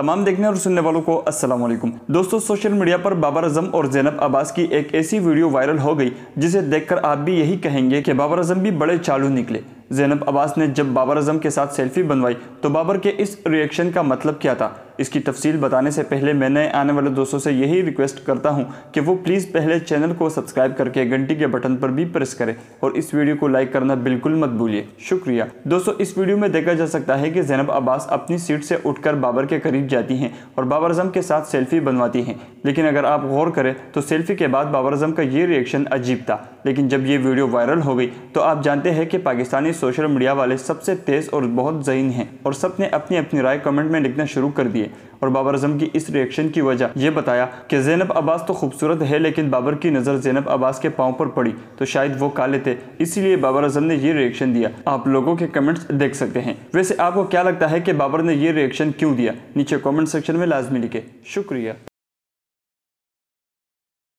तमाम देखने और सुनने वालों को अस्सलाम वालेकुम दोस्तों सोशल मीडिया पर बाबर अजम और जैनब अब्बास की एक ऐसी वीडियो वायरल हो गई जिसे देखकर आप भी यही कहेंगे कि बाबर अजम भी बड़े चालू निकले जैनब अब्बास ने जब बाबर अजम के साथ सेल्फी बनवाई तो बाबर के इस रिएक्शन का मतलब क्या था इसकी तफसील बताने से पहले मैं नए आने वाले दोस्तों से यही रिक्वेस्ट करता हूँ कि वो प्लीज़ पहले चैनल को सब्सक्राइब करके घंटी के बटन पर भी प्रेस करें और इस वीडियो को लाइक करना बिल्कुल मत भूलिए शुक्रिया दोस्तों इस वीडियो में देखा जा सकता है कि जैनब अब्बास अपनी सीट से उठ बाबर के करीब जाती हैं और बाबर अजम के साथ सेल्फी बनवाती हैं लेकिन अगर आप गौर करें तो सेल्फी के बाद बाबर अजम का ये रिएक्शन अजीब था लेकिन जब ये वीडियो वायरल हो गई तो आप जानते हैं कि पाकिस्तानी सोशल मीडिया वाले सबसे तेज़ और बहुत जहीन हैं और सबने अपनी अपनी राय कमेंट में लिखना शुरू कर दिए है और बाबर अजम की इस रिएक्शन की वजह ये बताया कि जैनब अब्बास तो खूबसूरत है लेकिन बाबर की नज़र जैनब अब्बास के पाँव पर पड़ी तो शायद वो काले थे इसीलिए बाबर अजम ने ये रिएक्शन दिया आप लोगों के कमेंट्स देख सकते हैं वैसे आपको क्या लगता है कि बाबर ने ये रिएक्शन क्यों दिया नीचे कॉमेंट सेक्शन में लाजमी लिखे शुक्रिया